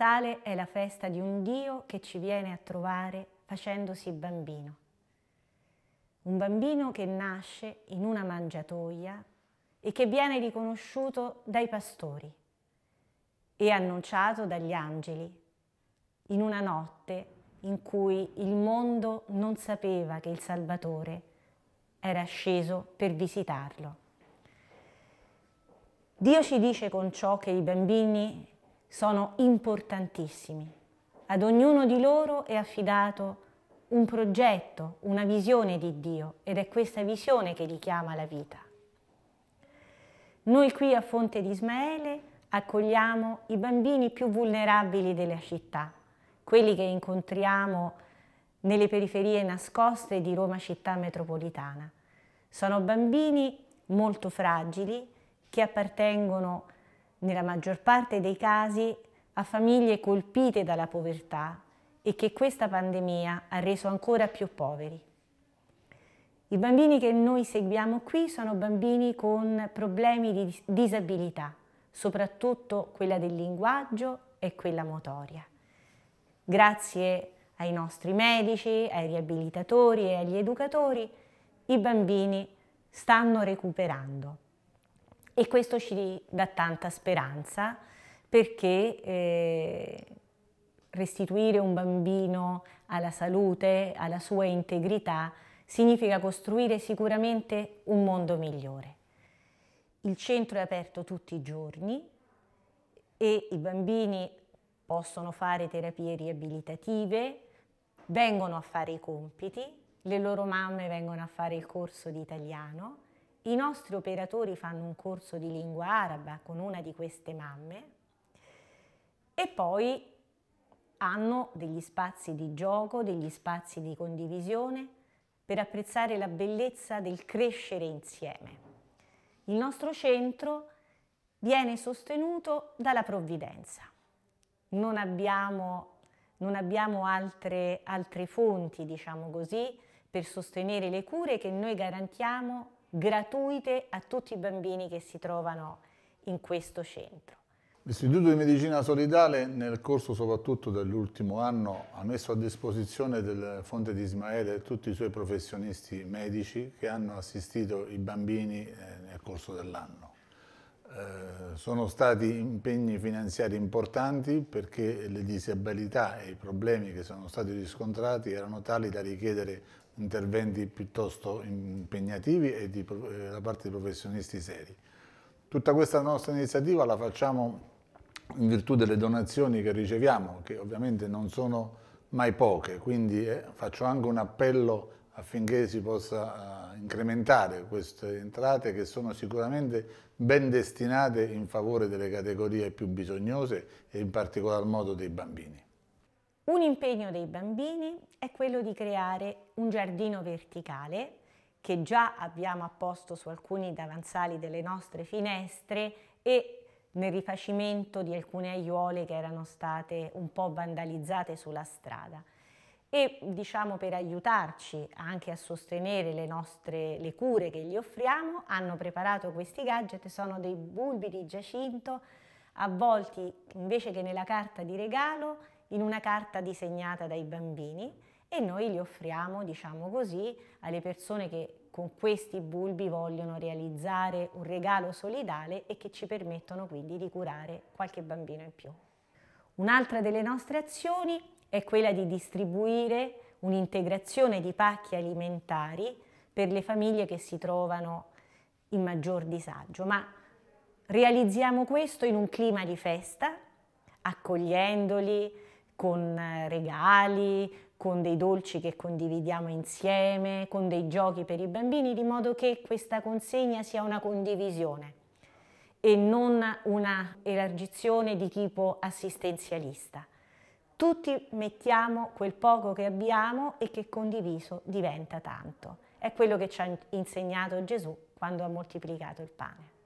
Natale è la festa di un Dio che ci viene a trovare facendosi bambino. Un bambino che nasce in una mangiatoia e che viene riconosciuto dai pastori e annunciato dagli angeli in una notte in cui il mondo non sapeva che il Salvatore era sceso per visitarlo. Dio ci dice con ciò che i bambini sono importantissimi. Ad ognuno di loro è affidato un progetto, una visione di Dio ed è questa visione che li chiama la vita. Noi qui a Fonte di Ismaele accogliamo i bambini più vulnerabili della città, quelli che incontriamo nelle periferie nascoste di Roma città metropolitana. Sono bambini molto fragili che appartengono a nella maggior parte dei casi, a famiglie colpite dalla povertà e che questa pandemia ha reso ancora più poveri. I bambini che noi seguiamo qui sono bambini con problemi di disabilità, soprattutto quella del linguaggio e quella motoria. Grazie ai nostri medici, ai riabilitatori e agli educatori, i bambini stanno recuperando. E questo ci dà tanta speranza perché eh, restituire un bambino alla salute, alla sua integrità, significa costruire sicuramente un mondo migliore. Il centro è aperto tutti i giorni e i bambini possono fare terapie riabilitative, vengono a fare i compiti, le loro mamme vengono a fare il corso di italiano i nostri operatori fanno un corso di lingua araba con una di queste mamme e poi hanno degli spazi di gioco, degli spazi di condivisione per apprezzare la bellezza del crescere insieme. Il nostro centro viene sostenuto dalla provvidenza. Non abbiamo, non abbiamo altre, altre fonti, diciamo così, per sostenere le cure che noi garantiamo gratuite a tutti i bambini che si trovano in questo centro. L'Istituto di Medicina Solidale nel corso soprattutto dell'ultimo anno ha messo a disposizione del Fonte di Ismaele tutti i suoi professionisti medici che hanno assistito i bambini eh, nel corso dell'anno. Eh, sono stati impegni finanziari importanti perché le disabilità e i problemi che sono stati riscontrati erano tali da richiedere interventi piuttosto impegnativi e di, eh, da parte di professionisti seri. Tutta questa nostra iniziativa la facciamo in virtù delle donazioni che riceviamo, che ovviamente non sono mai poche, quindi eh, faccio anche un appello affinché si possa eh, incrementare queste entrate che sono sicuramente ben destinate in favore delle categorie più bisognose e in particolar modo dei bambini. Un impegno dei bambini è quello di creare un giardino verticale che già abbiamo apposto su alcuni davanzali delle nostre finestre e nel rifacimento di alcune aiuole che erano state un po' vandalizzate sulla strada e diciamo per aiutarci anche a sostenere le nostre le cure che gli offriamo hanno preparato questi gadget sono dei bulbi di giacinto avvolti invece che nella carta di regalo in una carta disegnata dai bambini e noi li offriamo diciamo così alle persone che con questi bulbi vogliono realizzare un regalo solidale e che ci permettono quindi di curare qualche bambino in più. Un'altra delle nostre azioni è quella di distribuire un'integrazione di pacchi alimentari per le famiglie che si trovano in maggior disagio, ma realizziamo questo in un clima di festa, accogliendoli con eh, regali, con dei dolci che condividiamo insieme, con dei giochi per i bambini, di modo che questa consegna sia una condivisione e non una elargizione di tipo assistenzialista. Tutti mettiamo quel poco che abbiamo e che condiviso diventa tanto. È quello che ci ha insegnato Gesù quando ha moltiplicato il pane.